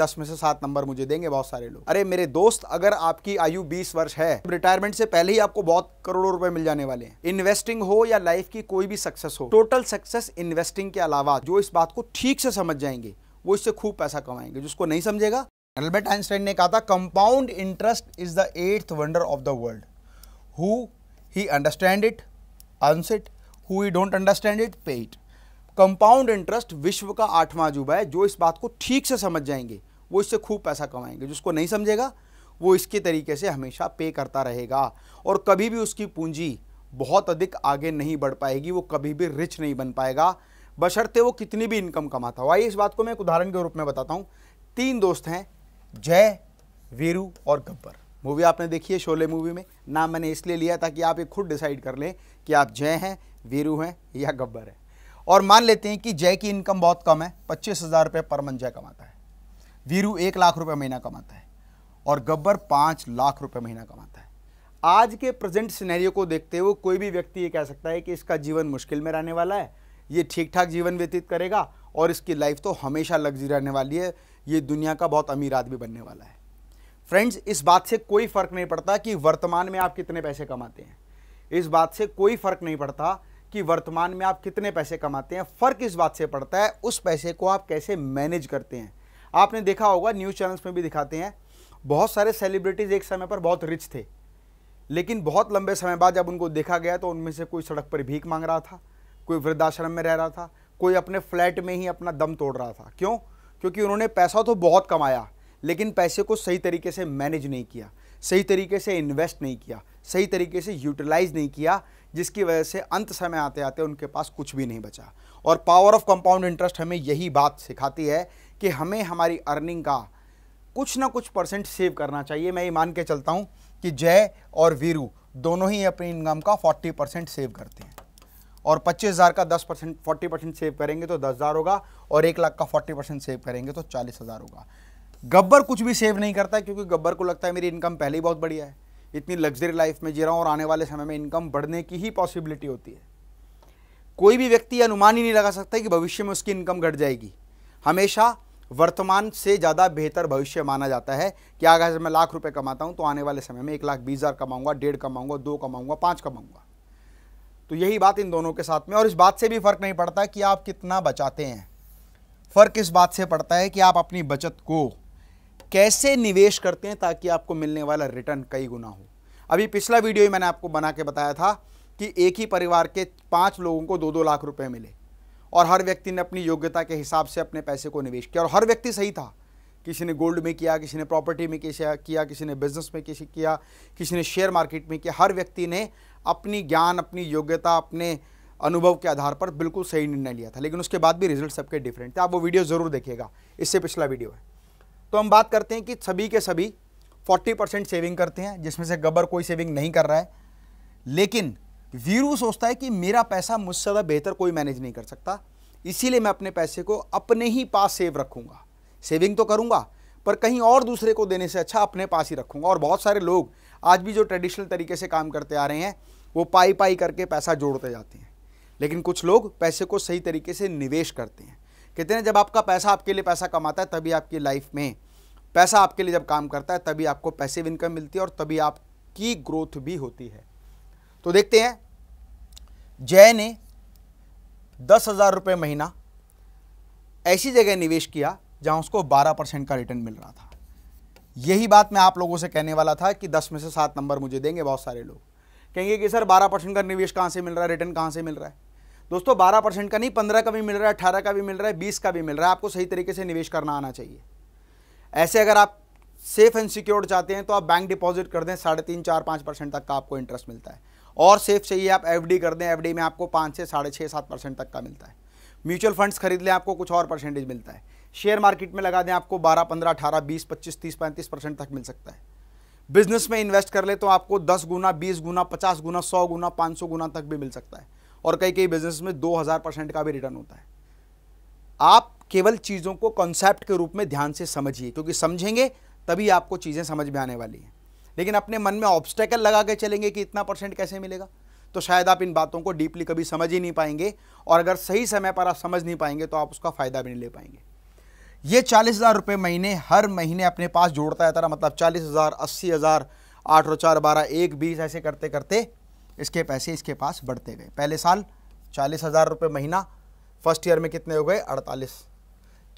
दस में से सात नंबर मुझे देंगे बहुत सारे लोग अरे मेरे दोस्त अगर आपकी आयु बीस वर्ष है रिटायरमेंट से पहले ही आपको बहुत करोड़ों रुपए मिल जाने वाले हैं इन्वेस्टिंग हो या लाइफ की कोई भी सक्सेस हो टोटल सक्सेस इन्वेस्टिंग के अलावा जो इस बात को ठीक से समझ जाएंगे वो इससे खूब पैसा कमाएंगे जिसको नहीं समझेगा एल्बर्ट आइंस्टाइन ने कहा था compound interest is the eighth wonder of the world who he understand it earns it who don't understand it pay it compound interest विश्व का आठवां अजूबा है जो इस बात को ठीक से समझ जाएंगे वो इससे खूब पैसा कमाएंगे जिसको नहीं समझेगा वो इसके तरीके से हमेशा पे करता रहेगा और कभी भी उसकी पूंजी बहुत अधिक आगे नहीं बढ़ पाएगी वो कभी भी रिच नहीं बन पाएगा बशर्ते वो कितनी भी इनकम कमाता हो आइए इस बात को मैं एक उदाहरण के रूप में बताता हूँ तीन दोस्त हैं जय वीरू और गब्बर मूवी आपने देखी है शोले मूवी में नाम मैंने इसलिए लिया ताकि आप ये खुद डिसाइड कर लें कि आप जय हैं वीरू हैं या गब्बर हैं और मान लेते हैं कि जय की इनकम बहुत कम है पच्चीस हज़ार रुपये पर मंथ जय कमाता है वीरू एक लाख रुपये महीना कमाता है और गब्बर पाँच लाख रुपये महीना कमाता है आज के प्रेजेंट सिनेरियो को देखते हुए कोई भी व्यक्ति ये कह सकता है कि इसका जीवन मुश्किल में रहने वाला है ये ठीक ठाक जीवन व्यतीत करेगा और इसकी लाइफ तो हमेशा लग्जरी रहने वाली है ये दुनिया का बहुत अमीर आदमी बनने वाला है फ्रेंड्स इस बात से कोई फ़र्क नहीं पड़ता कि वर्तमान में आप कितने पैसे कमाते हैं इस बात से कोई फ़र्क नहीं पड़ता कि वर्तमान में आप कितने पैसे कमाते हैं फ़र्क इस बात से पड़ता है उस पैसे को आप कैसे मैनेज करते हैं आपने देखा होगा न्यूज़ चैनल्स में भी दिखाते हैं बहुत सारे सेलिब्रिटीज़ एक समय पर बहुत रिच थे लेकिन बहुत लंबे समय बाद जब उनको देखा गया तो उनमें से कोई सड़क पर भीख मांग रहा था कोई वृद्धाश्रम में रह रहा था कोई अपने फ्लैट में ही अपना दम तोड़ रहा था क्यों क्योंकि उन्होंने पैसा तो बहुत कमाया लेकिन पैसे को सही तरीके से मैनेज नहीं किया सही तरीके से इन्वेस्ट नहीं किया सही तरीके से यूटिलाइज नहीं किया जिसकी वजह से अंत समय आते आते उनके पास कुछ भी नहीं बचा और पावर ऑफ कंपाउंड इंटरेस्ट हमें यही बात सिखाती है कि हमें हमारी अर्निंग का कुछ ना कुछ परसेंट सेव करना चाहिए मैं ये मान के चलता हूँ कि जय और वीरू दोनों ही अपनी इनकम का 40 परसेंट सेव करते हैं और 25,000 का 10 परसेंट फोर्टी परसेंट सेव करेंगे तो 10,000 होगा और एक लाख का 40 परसेंट सेव करेंगे तो 40,000 होगा गब्बर कुछ भी सेव नहीं करता क्योंकि गब्बर को लगता है मेरी इनकम पहले ही बहुत बढ़िया है इतनी लग्जरी लाइफ में जी रहा हूँ और आने वाले समय में इनकम बढ़ने की ही पॉसिबिलिटी होती है कोई भी व्यक्ति अनुमान ही नहीं लगा सकता कि भविष्य में उसकी इनकम घट जाएगी हमेशा वर्तमान से ज़्यादा बेहतर भविष्य माना जाता है कि अगर मैं लाख रुपए कमाता हूँ तो आने वाले समय में एक लाख बीस हज़ार कमाऊँगा डेढ़ कमाऊँगा दो कमाऊँगा पाँच कमाऊँगा तो यही बात इन दोनों के साथ में और इस बात से भी फ़र्क नहीं पड़ता कि आप कितना बचाते हैं फ़र्क इस बात से पड़ता है कि आप अपनी बचत को कैसे निवेश करते हैं ताकि आपको मिलने वाला रिटर्न कई गुना हो अभी पिछला वीडियो ही मैंने आपको बना के बताया था कि एक ही परिवार के पाँच लोगों को दो दो लाख रुपए मिले और हर व्यक्ति ने अपनी योग्यता के हिसाब से अपने पैसे को निवेश किया और हर व्यक्ति सही था किसी ने गोल्ड में किया किसी ने प्रॉपर्टी में किया किसी ने बिजनेस में किसी किया किसी ने शेयर मार्केट में किया हर व्यक्ति ने अपनी ज्ञान अपनी योग्यता अपने अनुभव के आधार पर बिल्कुल सही निर्णय लिया था लेकिन उसके बाद भी रिजल्ट सबके डिफरेंट थे आप वो वीडियो ज़रूर देखिएगा इससे पिछला वीडियो है तो हम बात करते हैं कि सभी के सभी 40 परसेंट सेविंग करते हैं जिसमें से गब्बर कोई सेविंग नहीं कर रहा है लेकिन वीरू सोचता है कि मेरा पैसा मुझसे ज़्यादा बेहतर कोई मैनेज नहीं कर सकता इसीलिए मैं अपने पैसे को अपने ही पास सेव रखूँगा सेविंग तो करूँगा पर कहीं और दूसरे को देने से अच्छा अपने पास ही रखूँगा और बहुत सारे लोग आज भी जो ट्रेडिशनल तरीके से काम करते आ रहे हैं वो पाई पाई करके पैसा जोड़ते जाते हैं लेकिन कुछ लोग पैसे को सही तरीके से निवेश करते हैं कहते हैं जब आपका पैसा आपके लिए पैसा कमाता है तभी आपकी लाइफ में पैसा आपके लिए जब काम करता है तभी आपको भी इनकम मिलती है और तभी आपकी ग्रोथ भी होती है तो देखते हैं जय ने दस हज़ार रुपये महीना ऐसी जगह निवेश किया जहां उसको बारह परसेंट का रिटर्न मिल रहा था यही बात मैं आप लोगों से कहने वाला था कि दस में से सात नंबर मुझे देंगे बहुत सारे लोग कहेंगे कि सर बारह परसेंट का निवेश कहाँ से मिल रहा है रिटर्न कहाँ से मिल रहा है दोस्तों बारह परसेंट का नहीं पंद्रह का भी मिल रहा है अठारह का भी मिल रहा है बीस का भी मिल रहा है आपको सही तरीके से निवेश करना आना चाहिए ऐसे अगर आप सेफ एंड सिक्योर्ड चाहते हैं तो आप बैंक डिपॉजिट कर दें साढ़े तीन चार पाँच परसेंट तक का आपको इंटरेस्ट मिलता है और सेफ चाहिए आप डी कर दें डी में आपको पाँच से साढ़े छः सात परसेंट तक का मिलता है म्यूचुअल फंड्स खरीद लें आपको कुछ और परसेंटेज मिलता है शेयर मार्केट में लगा दें आपको बारह पंद्रह अठारह बीस पच्चीस तीस पैंतीस परसेंट तक मिल सकता है बिजनेस में इन्वेस्ट कर ले तो आपको दस गुना बीस गुना पचास गुना सौ गुना पाँच सौ गुना तक भी मिल सकता है और कई कई बिजनेस में 2000 परसेंट का भी रिटर्न होता है आप केवल चीज़ों को कॉन्सेप्ट के रूप में ध्यान से समझिए क्योंकि समझेंगे तभी आपको चीज़ें समझ में आने वाली हैं लेकिन अपने मन में ऑब्स्टेकल लगा के चलेंगे कि इतना परसेंट कैसे मिलेगा तो शायद आप इन बातों को डीपली कभी समझ ही नहीं पाएंगे और अगर सही समय पर आप समझ नहीं पाएंगे तो आप उसका फ़ायदा भी नहीं ले पाएंगे ये चालीस हज़ार रुपये महीने हर महीने अपने पास जोड़ता रहता मतलब चालीस हज़ार अस्सी हज़ार आठ और चार बारह एक बीस ऐसे करते करते इसके पैसे इसके पास बढ़ते गए पहले साल चालीस हज़ार रुपये महीना फर्स्ट ईयर में कितने हो गए अड़तालीस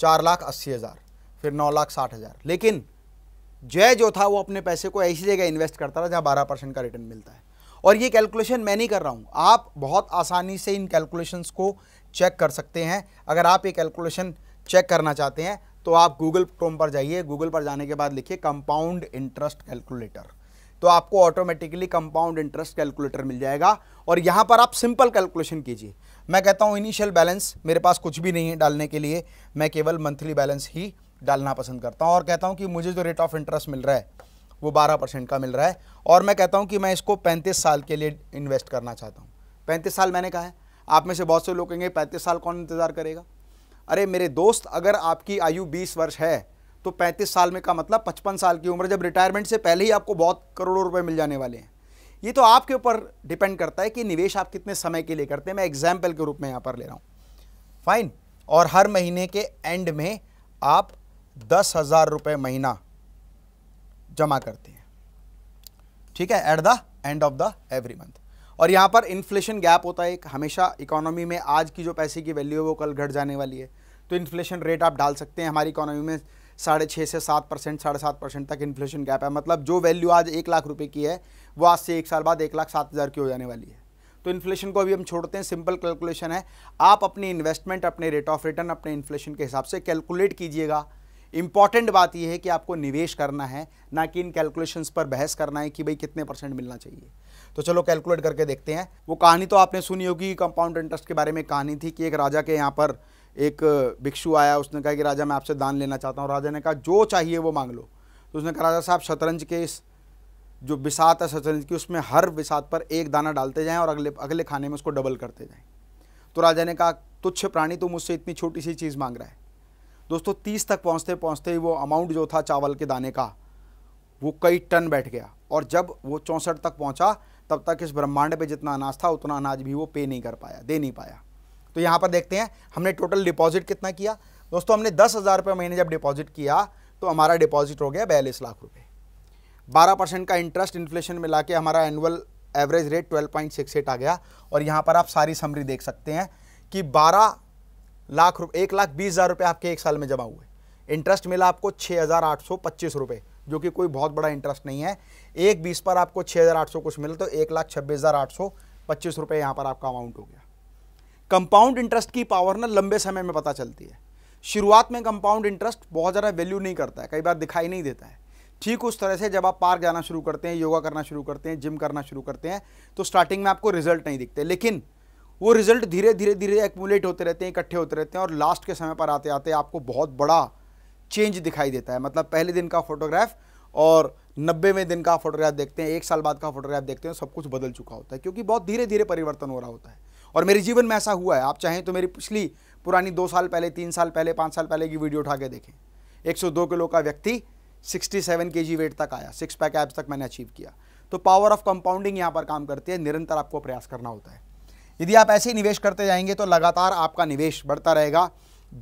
चार लाख अस्सी हज़ार फिर नौ लाख साठ हज़ार लेकिन जय जो था वो अपने पैसे को ऐसी जगह इन्वेस्ट करता था जहाँ बारह परसेंट का रिटर्न मिलता है और ये कैलकुलेशन मैं नहीं कर रहा हूँ आप बहुत आसानी से इन कैलकुलेशंस को चेक कर सकते हैं अगर आप ये कैलकुलेशन चेक करना चाहते हैं तो आप गूगल क्रोम पर जाइए गूगल पर जाने के बाद लिखिए कंपाउंड इंटरेस्ट कैलकुलेटर तो आपको ऑटोमेटिकली कंपाउंड इंटरेस्ट कैलकुलेटर मिल जाएगा और यहाँ पर आप सिंपल कैलकुलेशन कीजिए मैं कहता हूँ इनिशियल बैलेंस मेरे पास कुछ भी नहीं है डालने के लिए मैं केवल मंथली बैलेंस ही डालना पसंद करता हूँ और कहता हूँ कि मुझे जो रेट ऑफ इंटरेस्ट मिल रहा है वो बारह परसेंट का मिल रहा है और मैं कहता हूँ कि मैं इसको पैंतीस साल के लिए इन्वेस्ट करना चाहता हूँ पैंतीस साल मैंने कहा है आप में से बहुत से लोग कहेंगे पैंतीस साल कौन इंतज़ार करेगा अरे मेरे दोस्त अगर आपकी आयु बीस वर्ष है तो 35 साल में का मतलब 55 साल की उम्र जब रिटायरमेंट से पहले ही आपको बहुत करोड़ों रुपए मिल जाने वाले हैं ये तो आपके ऊपर डिपेंड करता है कि निवेश आप कितने समय के लिए करते हैं मैं एग्जाम्पल के रूप में यहाँ पर ले रहा हूँ फाइन और हर महीने के एंड में आप दस हज़ार महीना जमा करते हैं ठीक है at the end of the every month और यहाँ पर इन्फ्लेशन गैप होता है एक हमेशा इकोनॉमी में आज की जो पैसे की वैल्यू है वो कल घट जाने वाली है तो इन्फ्लेशन रेट आप डाल सकते हैं हमारी इकोनॉमी में साढ़े छः से सात परसेंट साढ़े सात परसेंट तक इन्फ्लेशन गैप है मतलब जो वैल्यू आज एक लाख रुपये की है वो आज से एक साल बाद एक लाख सात हज़ार की हो जाने वाली है तो इन्फ्लेशन को अभी हम छोड़ते हैं सिंपल कैलकुलेशन है आप अपनी इन्वेस्टमेंट अपने रेट ऑफ रिटर्न अपने इन्फ्लेशन के हिसाब से कैलकुलेट कीजिएगा इंपॉर्टेंट बात यह है कि आपको निवेश करना है ना कि इन कैलकुलेशंस पर बहस करना है कि भाई कितने परसेंट मिलना चाहिए तो चलो कैलकुलेट करके देखते हैं वो कहानी तो आपने सुनी होगी कंपाउंड इंटरेस्ट के बारे में कहानी थी कि एक राजा के यहाँ पर एक भिक्षु आया उसने कहा कि राजा मैं आपसे दान लेना चाहता हूँ राजा ने कहा जो चाहिए वो मांग लो तो उसने कहा राजा साहब शतरंज के इस जो विसात है शतरंज की उसमें हर विषात पर एक दाना डालते जाएँ और अगले अगले खाने में उसको डबल करते जाएँ तो राजा ने कहा तुच्छ प्राणी तो मुझसे इतनी छोटी सी चीज़ मांग रहा है दोस्तों तीस तक पहुँचते पहुँचते ही वो अमाउंट जो था चावल के दाने का वो कई टन बैठ गया और जब वो चौंसठ तक पहुँचा तब तक इस ब्रह्मांड पे जितना अनाज था उतना अनाज भी वो पे नहीं कर पाया दे नहीं पाया तो यहाँ पर देखते हैं हमने टोटल डिपॉजिट कितना किया दोस्तों हमने दस हज़ार रुपये महीने जब डिपॉजिट किया तो हमारा डिपॉजिट हो गया बयालीस लाख रुपये बारह परसेंट का इंटरेस्ट इन्फ्लेशन में ला के हमारा annual average rate twelve point six eight आ गया और यहाँ पर आप सारी समरी देख सकते हैं कि बारह लाख रुपये एक लाख बीस हज़ार रुपये आपके एक साल में जमा हुए इंटरेस्ट मिला आपको छः हज़ार आठ सौ पच्चीस रुपये जो कि कोई बहुत बड़ा इंटरेस्ट नहीं है एक बीस पर आपको छः हज़ार आठ सौ कुछ मिला तो एक लाख छब्बीस हज़ार आठ सौ पच्चीस रुपये यहाँ पर आपका अमाउंट हो गया कंपाउंड इंटरेस्ट की पावर ना लंबे समय में पता चलती है शुरुआत में कंपाउंड इंटरेस्ट बहुत ज़्यादा वैल्यू नहीं करता है कई बार दिखाई नहीं देता है ठीक उस तरह से जब आप पार्क जाना शुरू करते हैं योगा करना शुरू करते हैं जिम करना शुरू करते हैं तो स्टार्टिंग में आपको रिजल्ट नहीं दिखते लेकिन वो रिजल्ट धीरे धीरे धीरे एक्मुलेट होते रहते हैं इकट्ठे होते रहते हैं और लास्ट के समय पर आते आते आपको बहुत बड़ा चेंज दिखाई देता है मतलब पहले दिन का फोटोग्राफ और नब्बेवें दिन का फोटोग्राफ देखते हैं एक साल बाद का फोटोग्राफ देखते हैं तो सब कुछ बदल चुका होता है क्योंकि बहुत धीरे धीरे परिवर्तन हो रहा होता है और मेरे जीवन में ऐसा हुआ है आप चाहें तो मेरी पिछली पुरानी दो साल पहले तीन साल पहले पाँच साल पहले की वीडियो उठा के देखें 102 किलो का व्यक्ति 67 जी वेट तक आया सिक्स पैक एब्स तक मैंने अचीव किया तो पावर ऑफ कंपाउंडिंग यहाँ पर काम करती है निरंतर आपको प्रयास करना होता है यदि आप ऐसे ही निवेश करते जाएंगे तो लगातार आपका निवेश बढ़ता रहेगा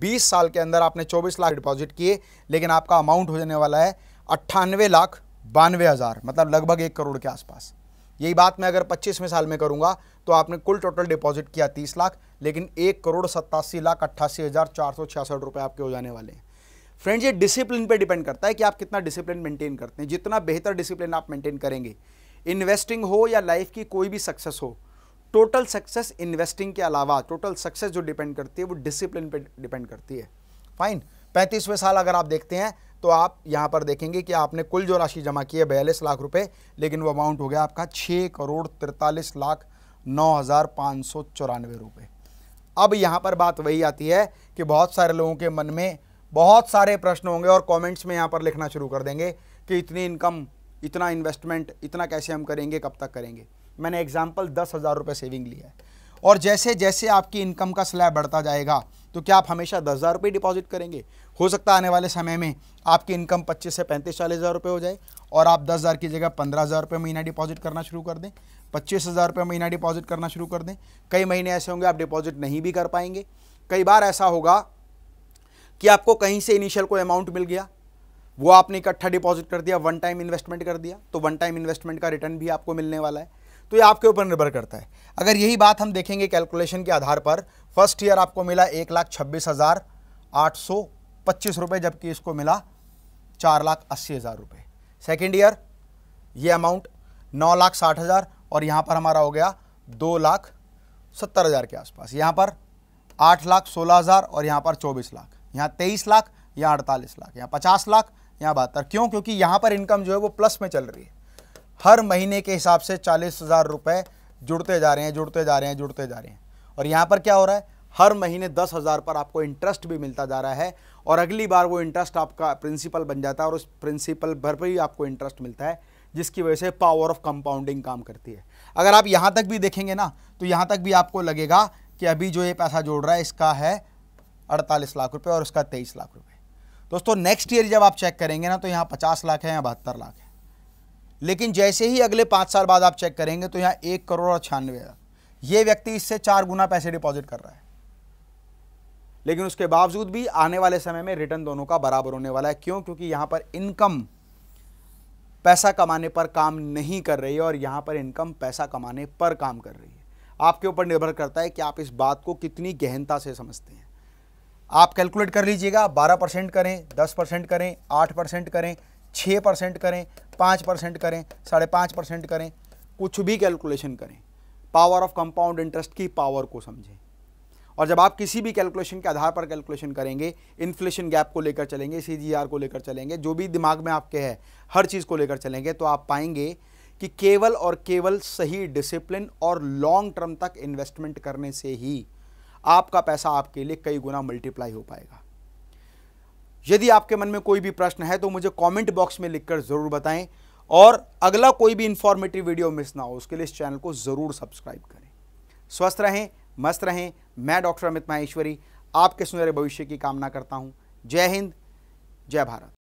20 साल के अंदर आपने 24 लाख डिपॉजिट किए लेकिन आपका अमाउंट हो जाने वाला है अट्ठानवे लाख बानवे हज़ार मतलब लगभग एक करोड़ के आसपास यही बात मैं अगर 25वें साल में करूंगा तो आपने कुल टोटल डिपॉजिट किया 30 लाख लेकिन एक करोड़ सत्तासी लाख अट्ठासी हज़ार चार सौ छियासठ रुपये आपके हो जाने वाले हैं फ्रेंड्स ये डिसिप्लिन पे डिपेंड करता है कि आप कितना डिसिप्लिन मेंटेन करते हैं जितना बेहतर डिसिप्लिन आप मेंटेन करेंगे इन्वेस्टिंग हो या लाइफ की कोई भी सक्सेस हो टोटल सक्सेस इन्वेस्टिंग के अलावा टोटल सक्सेस जो डिपेंड करती है वो डिसिप्लिन पर डिपेंड करती है फाइन पैंतीसवें साल अगर आप देखते हैं तो आप यहाँ पर देखेंगे कि आपने कुल जो राशि जमा की है बयालीस लाख रुपये लेकिन वो अमाउंट हो गया आपका छः करोड़ तिरतालीस लाख नौ हज़ार पाँच सौ चौरानवे रुपये अब यहाँ पर बात वही आती है कि बहुत सारे लोगों के मन में बहुत सारे प्रश्न होंगे और कमेंट्स में यहाँ पर लिखना शुरू कर देंगे कि इतनी इनकम इतना इन्वेस्टमेंट इतना कैसे हम करेंगे कब तक करेंगे मैंने एग्जाम्पल दस हज़ार रुपये सेविंग लिया है और जैसे जैसे आपकी इनकम का स्लैब बढ़ता जाएगा तो क्या आप हमेशा दस हज़ार रुपये डिपॉजिट करेंगे हो सकता है आने वाले समय में आपकी इनकम पच्चीस से पैंतीस चालीस हज़ार रुपये हो जाए और आप दस हज़ार की जगह पंद्रह हज़ार रुपये महीना डिपॉजिट करना शुरू कर दें पच्चीस हज़ार रुपये महीना डिपॉजिट करना शुरू कर दें कई महीने ऐसे होंगे आप डिपॉजिट नहीं भी कर पाएंगे कई बार ऐसा होगा कि आपको कहीं से इनिशियल कोई अमाउंट मिल गया वो आपने इकट्ठा डिपॉजिट कर दिया वन टाइम इन्वेस्टमेंट कर दिया तो वन टाइम इन्वेस्टमेंट का रिटर्न भी आपको मिलने वाला है तो ये आपके ऊपर निर्भर करता है अगर यही बात हम देखेंगे कैलकुलेशन के आधार पर फर्स्ट ईयर आपको मिला एक लाख छब्बीस हज़ार आठ सौ पच्चीस रुपये जबकि इसको मिला चार लाख अस्सी हज़ार रुपये सेकेंड ईयर ये अमाउंट नौ लाख साठ हज़ार और यहाँ पर हमारा हो गया दो लाख सत्तर हज़ार के आसपास यहाँ पर आठ लाख सोलह हज़ार और यहाँ पर चौबीस लाख यहाँ तेईस लाख यहाँ अड़तालीस लाख यहाँ पचास लाख यहाँ बहत्तर क्यों क्योंकि यहाँ पर इनकम जो है वो प्लस में चल रही है हर महीने के हिसाब से चालीस हज़ार रुपये जुड़ते जा रहे हैं जुड़ते जा रहे हैं जुड़ते जा रहे हैं और यहाँ पर क्या हो रहा है हर महीने दस हज़ार पर आपको इंटरेस्ट भी मिलता जा रहा है और अगली बार वो इंटरेस्ट आपका प्रिंसिपल बन जाता है और उस प्रिंसिपल भर पर ही आपको इंटरेस्ट मिलता है जिसकी वजह से पावर ऑफ कंपाउंडिंग काम करती है अगर आप यहाँ तक भी देखेंगे ना तो यहाँ तक भी आपको लगेगा कि अभी जो ये पैसा जोड़ रहा है इसका है अड़तालीस लाख रुपये और उसका तेईस लाख रुपये दोस्तों नेक्स्ट ईयर जब आप चेक करेंगे ना तो यहाँ पचास लाख है या बहत्तर लाख है लेकिन जैसे ही अगले पाँच साल बाद आप चेक करेंगे तो यहाँ एक करोड़ और छियानवे हज़ार ये व्यक्ति इससे चार गुना पैसे डिपॉजिट कर रहा है लेकिन उसके बावजूद भी आने वाले समय में रिटर्न दोनों का बराबर होने वाला है क्यों क्योंकि यहाँ पर इनकम पैसा कमाने पर काम नहीं कर रही है और यहाँ पर इनकम पैसा कमाने पर काम कर रही है आपके ऊपर निर्भर करता है कि आप इस बात को कितनी गहनता से समझते हैं आप कैलकुलेट कर लीजिएगा 12 परसेंट करें 10 परसेंट करें 8 परसेंट करें छः परसेंट करें पाँच परसेंट करें साढ़े पाँच परसेंट करें कुछ भी कैलकुलेशन करें पावर ऑफ कंपाउंड इंटरेस्ट की पावर को समझें और जब आप किसी भी कैलकुलेशन के आधार पर कैलकुलेशन करेंगे इन्फ्लेशन गैप को लेकर चलेंगे सी को लेकर चलेंगे जो भी दिमाग में आपके है हर चीज़ को लेकर चलेंगे तो आप पाएंगे कि केवल और केवल सही डिसिप्लिन और लॉन्ग टर्म तक इन्वेस्टमेंट करने से ही आपका पैसा आपके लिए कई गुना मल्टीप्लाई हो पाएगा यदि आपके मन में कोई भी प्रश्न है तो मुझे कमेंट बॉक्स में लिखकर ज़रूर बताएं और अगला कोई भी इन्फॉर्मेटिव वीडियो मिस ना हो उसके लिए इस चैनल को ज़रूर सब्सक्राइब करें स्वस्थ रहें मस्त रहें मैं डॉक्टर अमित माहेश्वरी आपके सुनहरे भविष्य की कामना करता हूँ जय हिंद जय भारत